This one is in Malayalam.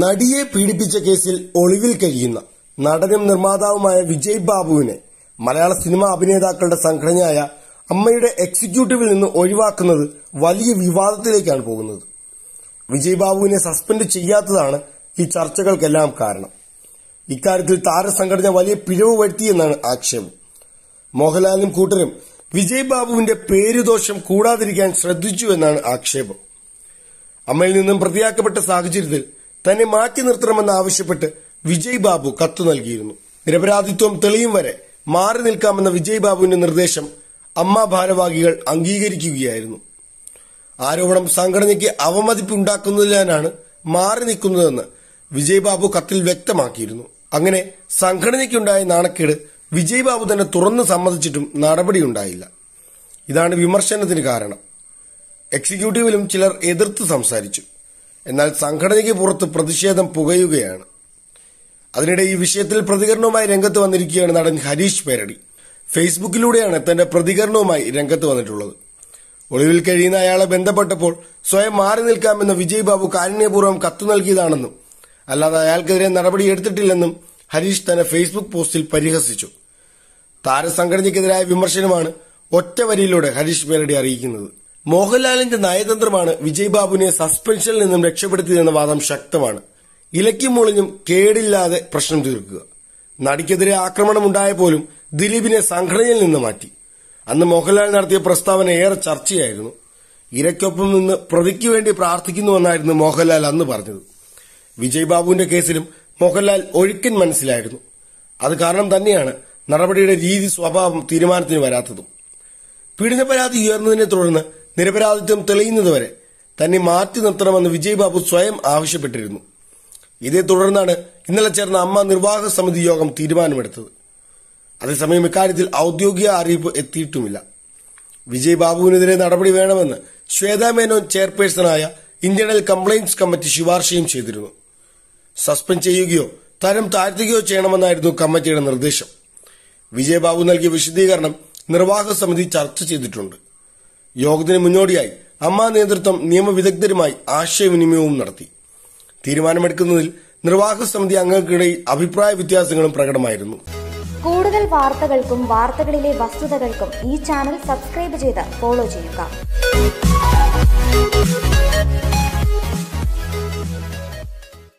നടിയെ പീഡിപ്പിച്ച കേസിൽ ഒളിവിൽ കഴിയുന്ന നടനും നിർമ്മാതാവുമായ വിജയ് ബാബുവിനെ മലയാള സിനിമാ അഭിനേതാക്കളുടെ സംഘടനയായ അമ്മയുടെ എക്സിക്യൂട്ടീവിൽ നിന്ന് ഒഴിവാക്കുന്നത് വലിയ വിവാദത്തിലേക്കാണ് പോകുന്നത് വിജയ് ബാബുവിനെ സസ്പെൻഡ് ചെയ്യാത്തതാണ് ഈ ചർച്ചകൾക്കെല്ലാം കാരണം ഇക്കാര്യത്തിൽ താരസംഘടന വലിയ പിഴവ് വരുത്തിയെന്നാണ് ആക്ഷേപം മോഹൻലാലിനും കൂട്ടരും വിജയ് ബാബുവിന്റെ പേരുദോഷം കൂടാതിരിക്കാൻ ശ്രദ്ധിച്ചു എന്നാണ് ആക്ഷേപം അമ്മയിൽ നിന്നും പ്രതിയാക്കപ്പെട്ട സാഹചര്യത്തിൽ തന്നെ മാറ്റി നിർത്തണമെന്ന് ആവശ്യപ്പെട്ട് വിജയ് ബാബു കത്തു നൽകിയിരുന്നു നിരപരാധിത്വം തെളിയും വരെ മാറി നിൽക്കാമെന്ന വിജയ് ബാബുവിന്റെ നിർദ്ദേശം അമ്മ ഭാരവാഹികൾ അംഗീകരിക്കുകയായിരുന്നു ആരോപണം സംഘടനയ്ക്ക് ഉണ്ടാക്കുന്നതിനാണ് മാറി നിൽക്കുന്നതെന്ന് വിജയ് ബാബു കത്തിൽ വ്യക്തമാക്കിയിരുന്നു അങ്ങനെ സംഘടനയ്ക്കുണ്ടായ നാണക്കേട് വിജയ് ബാബു തന്നെ തുറന്ന് സമ്മതിച്ചിട്ടും നടപടിയുണ്ടായില്ല ഇതാണ് വിമർശനത്തിന് കാരണം എക്സിക്യൂട്ടീവിലും ചിലർ എതിർത്ത് സംസാരിച്ചു എന്നാൽ സംഘടനയ്ക്ക് പുറത്ത് പ്രതിഷേധം പുകയുകയാണ് അതിനിടെ ഈ വിഷയത്തിൽ പ്രതികരണവുമായി രംഗത്ത് വന്നിരിക്കുകയാണ് നടൻ ഹരീഷ് പേരടി ഫേസ്ബുക്കിലൂടെയാണ് തന്റെ പ്രതികരണവുമായി രംഗത്ത് വന്നിട്ടുള്ളത് ഒളിവിൽ കഴിയുന്ന അയാളെ ബന്ധപ്പെട്ടപ്പോൾ സ്വയം മാറി നിൽക്കാമെന്ന് വിജയ് ബാബു കാരുണ്യപൂർവ്വം കത്തു നൽകിയതാണെന്നും അല്ലാതെ അയാൾക്കെതിരെ നടപടി എടുത്തിട്ടില്ലെന്നും ഹരീഷ് തന്റെ ഫേസ്ബുക്ക് പോസ്റ്റിൽ പരിഹസിച്ചു താരസംഘടനയ്ക്കെതിരായ വിമർശനമാണ് ഒറ്റവരിയിലൂടെ ഹരീഷ് പേരടി അറിയിക്കുന്നത് മോഹൻലാലിന്റെ നയതന്ത്രമാണ് വിജയ് ബാബുവിനെ സസ്പെൻഷനിൽ നിന്നും രക്ഷപ്പെടുത്തിയതെന്ന വാദം ശക്തമാണ് ഇലക്കും മുളിഞ്ഞും കേടില്ലാതെ പ്രശ്നം തീർക്കുക നടിക്കെതിരെ ആക്രമണമുണ്ടായ പോലും ദിലീപിനെ സംഘടനയിൽ നിന്ന് മാറ്റി അന്ന് മോഹൻലാൽ നടത്തിയ പ്രസ്താവന ഏറെ ചർച്ചയായിരുന്നു ഇരയ്ക്കൊപ്പം നിന്ന് പ്രതിക്ക് വേണ്ടി പ്രാർത്ഥിക്കുന്നുവെന്നായിരുന്നു മോഹൻലാൽ അന്ന് പറഞ്ഞത് വിജയ് ബാബുവിന്റെ കേസിലും മോഹൻലാൽ ഒഴുക്കൻ മനസ്സിലായിരുന്നു അത് കാരണം തന്നെയാണ് നടപടിയുടെ രീതി സ്വഭാവം തീരുമാനത്തിന് വരാത്തതും പീഡന പരാതി ഉയർന്നതിനെ തുടർന്ന് നിരപരാധിത്വം തെളിയുന്നതുവരെ തന്നെ മാറ്റി നിർത്തണമെന്ന് വിജയ്ബാബു സ്വയം ആവശ്യപ്പെട്ടിരുന്നു ഇതേ തുടർന്നാണ് ഇന്നലെ ചേർന്ന അമ്മ നിർവാഹക സമിതി യോഗം തീരുമാനമെടുത്തത് അതേസമയം ഇക്കാര്യത്തിൽ ഔദ്യോഗിക അറിയിപ്പ് എത്തിയിട്ടുമില്ല വിജയ് ബാബുവിനെതിരെ നടപടി വേണമെന്ന് ശ്വേതാ മേനോൻ ചെയർപേഴ്സണായ ഇന്റേണൽ കംപ്ലയിന്റ്സ് കമ്മിറ്റി ശുപാർശയും ചെയ്തിരുന്നു സസ്പെൻഡ് ചെയ്യുകയോ തരം താഴ്ത്തുകയോ ചെയ്യണമെന്നായിരുന്നു കമ്മിറ്റിയുടെ നിർദ്ദേശം വിജയബാബു നൽകിയ വിശദീകരണം നിർവാഹക സമിതി ചർച്ച ചെയ്തിട്ടുണ്ട് യോഗത്തിന് മുന്നോടിയായി അമ്മ നേതൃത്വം നിയമവിദഗ്ധരുമായി ആശയവിനിമയവും നടത്തി തീരുമാനമെടുക്കുന്നതിൽ നിർവാഹക സമിതി അംഗങ്ങൾക്കിടയിൽ അഭിപ്രായ വ്യത്യാസങ്ങളും പ്രകടമായിരുന്നു കൂടുതൽ വാർത്തകൾക്കും വാർത്തകളിലെ വസ്തുതകൾക്കും ഈ ചാനൽ സബ്സ്ക്രൈബ് ചെയ്ത് ഫോളോ ചെയ്യുക